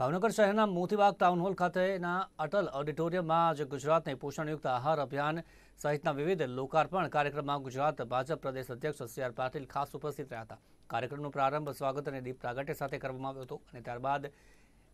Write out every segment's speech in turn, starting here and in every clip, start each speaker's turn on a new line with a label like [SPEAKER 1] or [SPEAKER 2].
[SPEAKER 1] ભાવનગર શહેરના Moti Bagh town hall ખાતેના અટલ ઓડિટોરિયમમાં આજે ગુજરાતને પોષણયુક્ત આહાર અભિયાન સહિતના વિવિધ લોકાર્પણ કાર્યક્રમમાં ગુજરાત ભાજપ પ્રદેશ અધ્યક્ષ સી આર પાટીલ ખાસ ઉપસ્થિત રહ્યા હતા કાર્યક્રમનો પ્રારંભ સ્વાગત અને દીપ પ્રાગટ્ય સાથે કરવામાં આવ્યો હતો અને ત્યારબાદ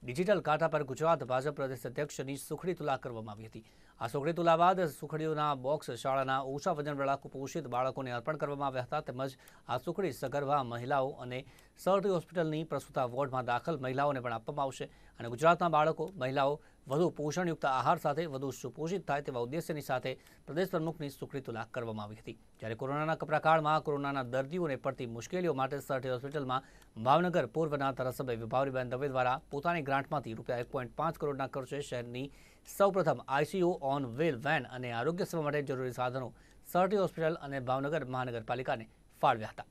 [SPEAKER 1] ડિજિટલ કાંઠા પર ગુજરાત ભાજપ પ્રદેશ અધ્યક્ષની સુખડી તુલા કરવામાં આવી હતી આ સુખડી તુલા બાદ સુખડીઓના બોક્સ શાળાના ઓછા વજનવાળા કુપોષિત બાળકોને અર્પણ કરવામાં આવ્યા હતા તેમજ આ સુખડી સગર્ભા મહિલાઓ અને સરટી હોસ્પિટલની પ્રસૂતા વોર્ડમાં દાખલ મહિલાઓને પણ આપવામાં આવશે અને ગુજરાતના બાળકો મહિલાઓ વધુ પોષણયુક્ત આહાર સાથે વધુ સુપોષિત થાય તેવા ઉદ્દેશ્યની સાથે પ્રદેશ પ્રમુખની સુકડી તુલના કરવામાં આવી હતી જ્યારે કોરોનાના કપરાકાળમાં કોરોનાના દર્દીઓને પડતી મુશ્કેલીઓ માટે સરટી હોસ્પિટલમાં ભાવનગર પૂર્વના ધારાસભ્ય વિભાવરીબેન દવે દ્વારા પોતાની ગ્રાન્ટમાંથી રૂપિયા એક પોઈન્ટ પાંચ કરોડના ખર્ચે શહેરની સૌપ્રથમ આઈસીયુ ઓન વ્હીલ વેન અને આરોગ્ય સેવા માટે જરૂરી સાધનો સરટી હોસ્પિટલ અને ભાવનગર મહાનગરપાલિકાને ફાળવ્યા હતા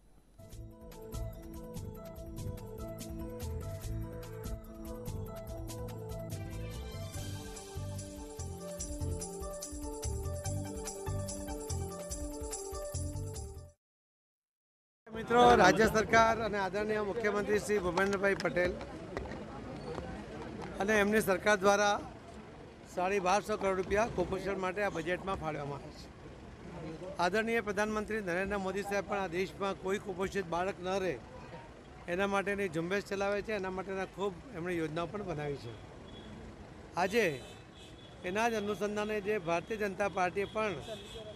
[SPEAKER 2] મિત્રો રાજ્ય સરકાર અને આદરણીય મુખ્યમંત્રી શ્રી ભૂપેન્દ્રભાઈ પટેલ અને એમની સરકાર દ્વારા સાડી બારસો કરોડ રૂપિયા કુપોષણ માટે આ બજેટમાં ફાળવવામાં આવે છે આદરણીય પ્રધાનમંત્રી નરેન્દ્ર મોદી સાહેબ પણ આ દેશમાં કોઈ કુપોષિત બાળક ન રહે એના માટેની ઝુંબેશ ચલાવે છે એના માટેના ખૂબ એમણે યોજનાઓ પણ બનાવી છે આજે એના જ અનુસંધાને જે ભારતીય જનતા પાર્ટીએ પણ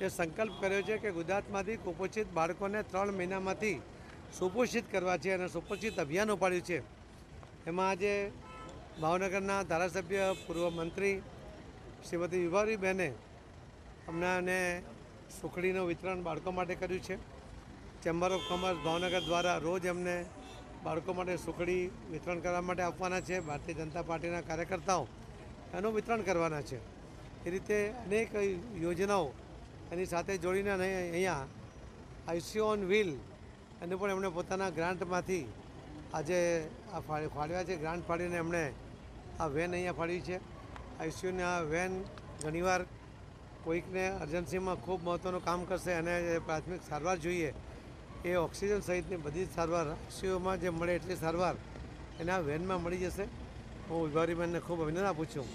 [SPEAKER 2] એ સંકલ્પ કર્યો છે કે ગુજરાતમાંથી કુપોષિત બાળકોને ત્રણ મહિનામાંથી સુપોષિત કરવા છે અને સુપોષિત અભિયાન ઉપાડ્યું છે એમાં આજે ભાવનગરના ધારાસભ્ય પૂર્વ મંત્રી શ્રીમતી વિભાવરીબહેને હમણાં અને સુખડીનું વિતરણ બાળકો માટે કર્યું છે ચેમ્બર ઓફ કોમર્સ ભાવનગર દ્વારા રોજ એમને બાળકો માટે સુખડી વિતરણ કરવા માટે આપવાના છે ભારતીય જનતા પાર્ટીના કાર્યકર્તાઓ એનું વિતરણ કરવાના છે એ રીતે અનેક યોજનાઓ એની સાથે જોડીને અહીંયા આયુષ્ય ઓન વ્હીલ એને પણ એમણે પોતાના ગ્રાન્ટમાંથી આજે આ ફાળવ્યા છે ગ્રાન્ટ ફાળીને એમણે આ વેન અહીંયા ફાળવી છે આયુષ્યની આ વેન ઘણીવાર કોઈકને અર્જન્સીમાં ખૂબ મહત્ત્વનું કામ કરશે અને પ્રાથમિક સારવાર જોઈએ એ ઓક્સિજન સહિતની બધી જ સારવાર આઈસીયુમાં જે મળે એટલી સારવાર એના વેનમાં મળી જશે હું વિભારીબેનને ખૂબ અભિનંદન આપું છું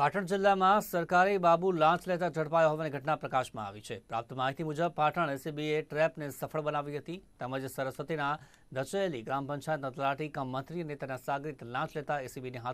[SPEAKER 1] પાટણ જિલ્લામાં સરકારી બાબુ લાંચ લેતા ઝડપાયો હોવાની ઘટના પ્રકાશમાં આવી છે પ્રાપ્ત માહિતી મુજબ પાટણ એસીબીએ ટ્રેપને સફળ બનાવી હતી તેમજ સરસ્વતીના દચેલી ગ્રામ પંચાયતના તલાટી કમ મંત્રી અને તેના સાગરીત લાંચ લેતા એસીબીને હાથ